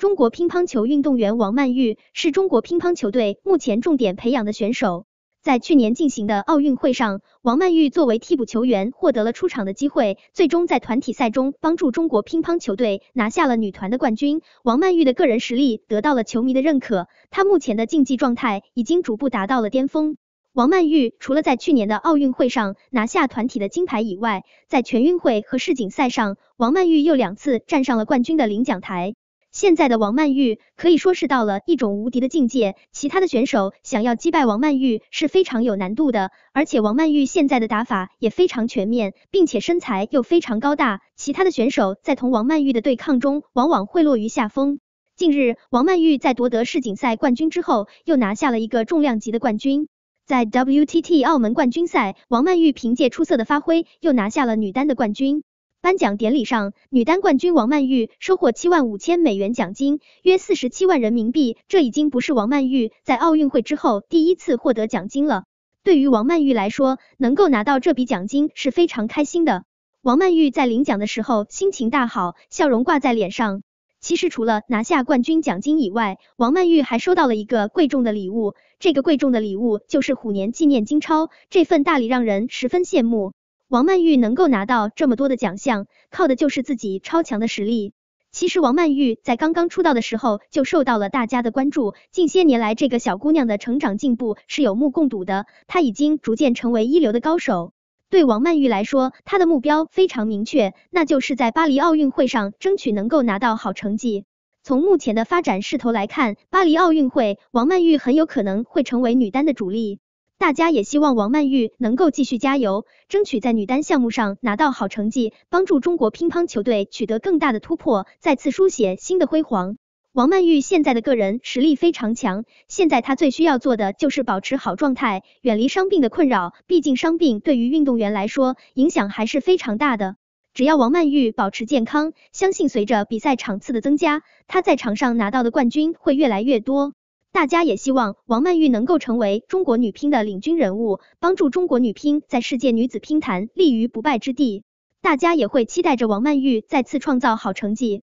中国乒乓球运动员王曼玉是中国乒乓球队目前重点培养的选手。在去年进行的奥运会上，王曼玉作为替补球员获得了出场的机会，最终在团体赛中帮助中国乒乓球队拿下了女团的冠军。王曼玉的个人实力得到了球迷的认可，她目前的竞技状态已经逐步达到了巅峰。王曼玉除了在去年的奥运会上拿下团体的金牌以外，在全运会和世锦赛上，王曼玉又两次站上了冠军的领奖台。现在的王曼玉可以说是到了一种无敌的境界，其他的选手想要击败王曼玉是非常有难度的。而且王曼玉现在的打法也非常全面，并且身材又非常高大，其他的选手在同王曼玉的对抗中往往会落于下风。近日，王曼玉在夺得世锦赛冠军之后，又拿下了一个重量级的冠军。在 WTT 澳门冠军赛，王曼玉凭借出色的发挥，又拿下了女单的冠军。颁奖典礼上，女单冠军王曼玉收获七万五千美元奖金，约四十七万人民币。这已经不是王曼玉在奥运会之后第一次获得奖金了。对于王曼玉来说，能够拿到这笔奖金是非常开心的。王曼玉在领奖的时候心情大好，笑容挂在脸上。其实除了拿下冠军奖金以外，王曼玉还收到了一个贵重的礼物。这个贵重的礼物就是虎年纪念金钞。这份大礼让人十分羡慕。王曼玉能够拿到这么多的奖项，靠的就是自己超强的实力。其实，王曼玉在刚刚出道的时候就受到了大家的关注。近些年来，这个小姑娘的成长进步是有目共睹的，她已经逐渐成为一流的高手。对王曼玉来说，她的目标非常明确，那就是在巴黎奥运会上争取能够拿到好成绩。从目前的发展势头来看，巴黎奥运会，王曼玉很有可能会成为女单的主力。大家也希望王曼玉能够继续加油，争取在女单项目上拿到好成绩，帮助中国乒乓球队取得更大的突破，再次书写新的辉煌。王曼玉现在的个人实力非常强，现在她最需要做的就是保持好状态，远离伤病的困扰。毕竟伤病对于运动员来说影响还是非常大的。只要王曼玉保持健康，相信随着比赛场次的增加，她在场上拿到的冠军会越来越多。大家也希望王曼玉能够成为中国女乒的领军人物，帮助中国女乒在世界女子乒坛立于不败之地。大家也会期待着王曼玉再次创造好成绩。